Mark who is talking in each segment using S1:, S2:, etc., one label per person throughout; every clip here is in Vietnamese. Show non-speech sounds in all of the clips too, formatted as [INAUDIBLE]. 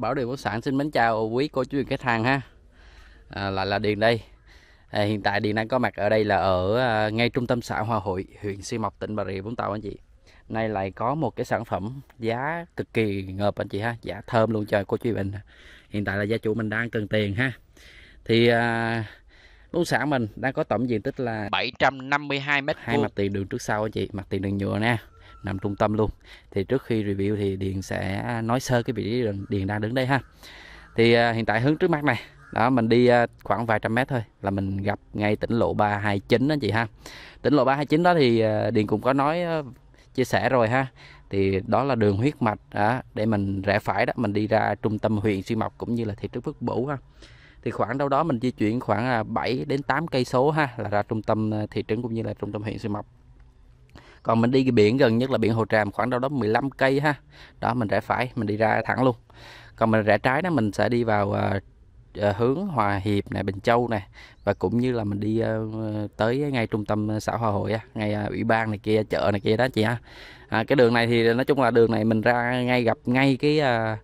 S1: Bảo Điền bất sản xin mến chào quý cô chú khách hàng ha à, Lại là Điền đây à, Hiện tại Điền đang có mặt ở đây là ở à, ngay trung tâm xã Hòa Hội huyện Xuyên Mộc tỉnh Bà Rịa Vũng Tàu anh chị Nay lại có một cái sản phẩm giá cực kỳ ngợp anh chị ha Giá thơm luôn trời cô chú mình Hiện tại là gia chủ mình đang cần tiền ha Thì à, nông sản mình đang có tổng diện tích là 752 mét hai mặt tiền đường trước sau anh chị mặt tiền đường nhựa nè nằm trung tâm luôn thì trước khi review thì Điền sẽ nói sơ cái vị trí Điền đang đứng đây ha thì à, hiện tại hướng trước mắt này đó mình đi à, khoảng vài trăm mét thôi là mình gặp ngay tỉnh lộ 329 đó chị ha tỉnh lộ 329 đó thì à, Điền cũng có nói à, chia sẻ rồi ha thì đó là đường huyết mạch đó, để mình rẽ phải đó mình đi ra trung tâm huyện Xuyên Mộc cũng như là thị trấn Phước Bửu ha thì khoảng đâu đó mình di chuyển khoảng 7 à, đến 8 cây số ha là ra trung tâm à, thị trấn cũng như là trung tâm huyện Xuyên Mộc còn mình đi cái biển gần nhất là biển Hồ Tràm khoảng đâu đó 15 cây ha đó mình rẽ phải mình đi ra thẳng luôn còn mình rẽ trái đó mình sẽ đi vào uh, hướng Hòa Hiệp này Bình Châu này và cũng như là mình đi uh, tới ngay trung tâm xã Hòa Hội ngay uh, ủy ban này kia chợ này kia đó chị ha à, cái đường này thì nói chung là đường này mình ra ngay gặp ngay cái uh,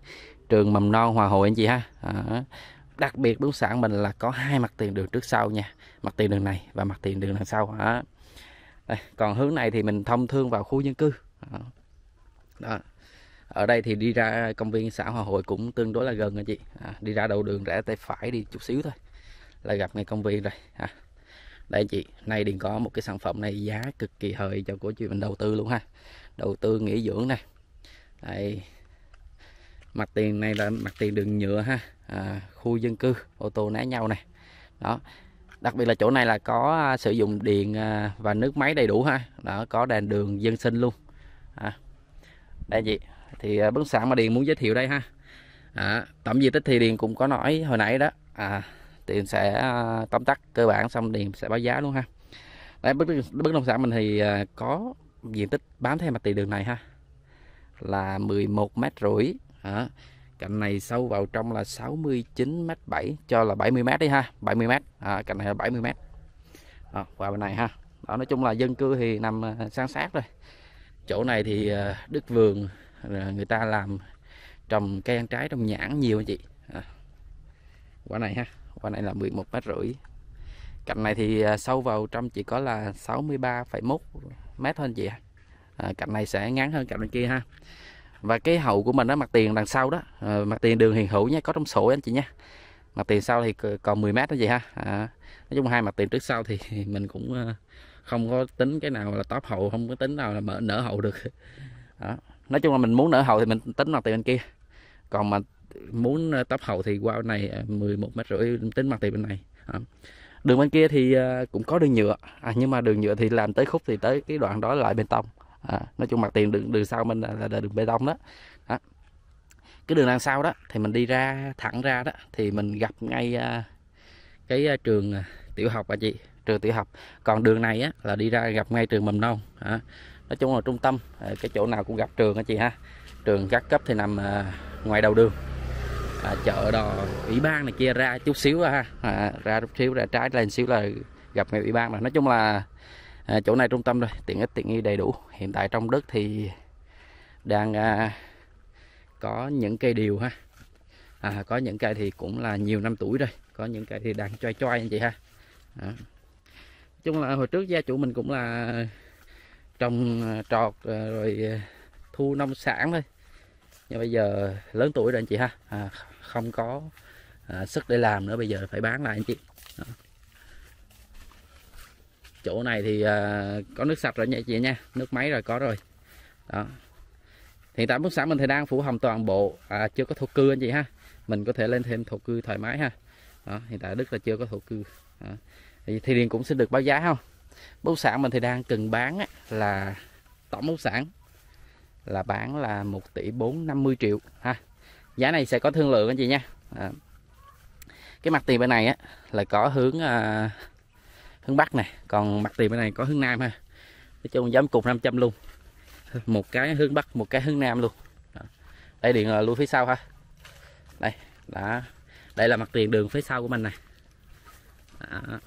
S1: trường mầm non Hòa Hội anh chị ha à, đặc biệt đúng sản mình là có hai mặt tiền đường trước sau nha mặt tiền đường này và mặt tiền đường đằng sau hả đây, còn hướng này thì mình thông thương vào khu dân cư đó. ở đây thì đi ra công viên xã Hòa Hội cũng tương đối là gần anh chị à, đi ra đầu đường rẽ tay phải đi chút xíu thôi là gặp ngay công viên rồi à. đây anh chị nay điền có một cái sản phẩm này giá cực kỳ hời cho của chị mình đầu tư luôn ha đầu tư nghỉ dưỡng này đây mặt tiền này là mặt tiền đường nhựa ha à, khu dân cư ô tô né nhau này đó đặc biệt là chỗ này là có à, sử dụng điện à, và nước máy đầy đủ ha đó có đèn đường dân sinh luôn à, đây chị, thì à, bất sản mà điền muốn giới thiệu đây ha à, tổng diện tích thì điền cũng có nói hồi nãy đó à, điền sẽ tóm tắt cơ bản xong điền sẽ báo giá luôn ha Đấy, bất, bất động sản mình thì có diện tích bám theo mặt tiền đường này ha là 11 mét rưỡi à, cạnh này sâu vào trong là 69 m 7 cho là 70 m đi ha 70 m à, cạnh này là 70 m à, qua bên này ha đó nói chung là dân cư thì nằm à, san sát rồi chỗ này thì à, Đức Vườn à, người ta làm trồng cây ăn trái trong nhãn nhiều anh chị à. quả này ha quả này là 11 mét rưỡi cạnh này thì sâu vào trong chỉ có là 63,1 mét thôi anh chị à, cạnh này sẽ ngắn hơn cạnh bên kia ha và cái hậu của mình đó mặt tiền đằng sau đó ờ, mặt tiền đường hiền hữu nhé có trong sổ anh chị nhé mặt tiền sau thì còn 10 mét đó vậy ha à, nói chung hai mặt tiền trước sau thì [LAUGHS] mình cũng ờ, không có tính cái nào là top hậu không có tính nào là mở nở hậu được [LAUGHS] đó. nói chung là mình muốn nở hậu thì mình tính mặt tiền bên kia còn mà muốn ờ, top hậu thì qua bên này 11 mét rưỡi tính mặt tiền bên này đó. đường bên kia thì cũng có đường nhựa à, nhưng mà đường nhựa thì làm tới khúc thì tới cái đoạn đó lại bê tông à, nói chung mặt tiền đường đường sau mình là, là, đường bê tông đó. đó cái đường đằng sau đó thì mình đi ra thẳng ra đó thì mình gặp ngay uh, cái uh, trường à, tiểu học bà chị trường tiểu học còn đường này á, là đi ra gặp ngay trường mầm non à, nói chung là trung tâm cái chỗ nào cũng gặp trường anh chị ha trường các cấp thì nằm ngoài đầu đường à, chợ đò ủy ban này kia ra chút xíu ha à, ra chút xíu ra trái lên xíu là gặp ngay ủy ban rồi nói chung là à, chỗ này trung tâm rồi tiện ích tiện nghi đầy đủ hiện tại trong đất thì đang à, có những cây điều ha à, có những cây thì cũng là nhiều năm tuổi rồi có những cây thì đang choi choi anh chị ha à. chung là hồi trước gia chủ mình cũng là trồng à, trọt à, rồi à, thu nông sản thôi nhưng bây giờ lớn tuổi rồi anh chị ha à, không có à, sức để làm nữa bây giờ phải bán lại anh chị chỗ này thì uh, có nước sạch rồi nha chị nha nước máy rồi có rồi đó hiện tại bức xã mình thì đang phủ hồng toàn bộ à, chưa có thổ cư anh chị ha mình có thể lên thêm thổ cư thoải mái ha đó, hiện tại đức là chưa có thổ cư đó. thì điền cũng xin được báo giá không bức sản mình thì đang cần bán là tổng bức sản là bán là 1 tỷ 450 triệu ha giá này sẽ có thương lượng anh chị nha à. cái mặt tiền bên này á là có hướng à, hướng bắc này còn mặt tiền bên này có hướng nam ha nói chung giống cục 500 luôn một cái hướng bắc một cái hướng nam luôn đó. đây điện là phía sau ha đây đã đây là mặt tiền đường phía sau của mình này đó.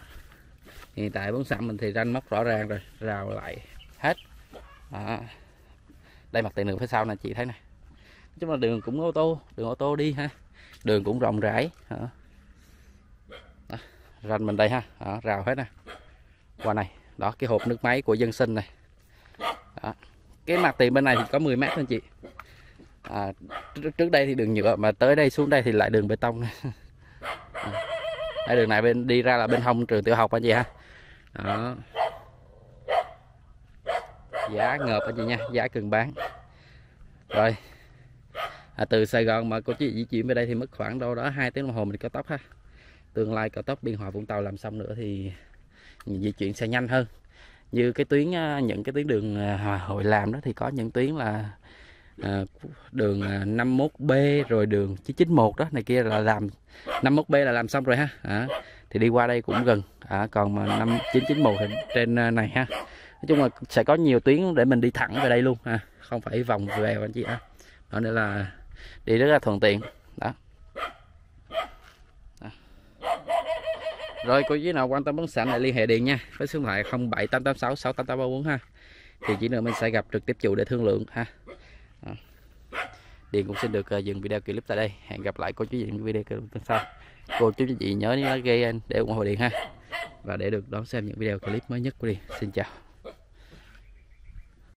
S1: hiện tại bốn sẵn mình thì ranh móc rõ ràng rồi rào lại hết đó. đây mặt tiền đường phía sau này chị thấy này nói chung là đường cũng ô tô đường ô tô đi ha đường cũng rộng rãi hả ranh mình đây ha đó, rào hết nè quả này đó cái hộp nước máy của dân sinh này đó. cái mặt tiền bên này thì có 10 mét anh chị à, trước, đây thì đường nhựa mà tới đây xuống đây thì lại đường bê tông này. [LAUGHS] à, đường này bên đi ra là bên hông trường tiểu học anh chị ha đó giá ngợp anh chị nha giá cần bán rồi à, từ Sài Gòn mà cô chị di chuyển về đây thì mất khoảng đâu đó 2 tiếng đồng hồ mình cao tốc ha tương lai cao tốc Biên Hòa Vũng Tàu làm xong nữa thì di chuyển sẽ nhanh hơn như cái tuyến ờ, những cái tuyến đường ờ, hội làm đó thì có những tuyến là ờ, đường 51B rồi đường 991 đó này kia là làm 51B là làm xong rồi ha à, thì đi qua đây cũng gần à, còn mà 5991 thì trên này ha nói chung là sẽ có nhiều tuyến để mình đi thẳng về đây luôn ha à, không phải vòng về anh chị ha đó nên là đi rất là thuận tiện đó Rồi cô chú nào quan tâm bất sản lại liên hệ điện nha với số điện thoại 07886 68834 ha. Thì chỉ nữa mình sẽ gặp trực tiếp chủ để thương lượng ha. Điện cũng xin được ờ, dừng video clip tại đây. Hẹn gặp lại cô chú những video clip sau. Cô chú chị nhớ nhấn like để ủng hộ Điện ha. Và để được đón xem những video clip mới nhất của Điện. Xin chào.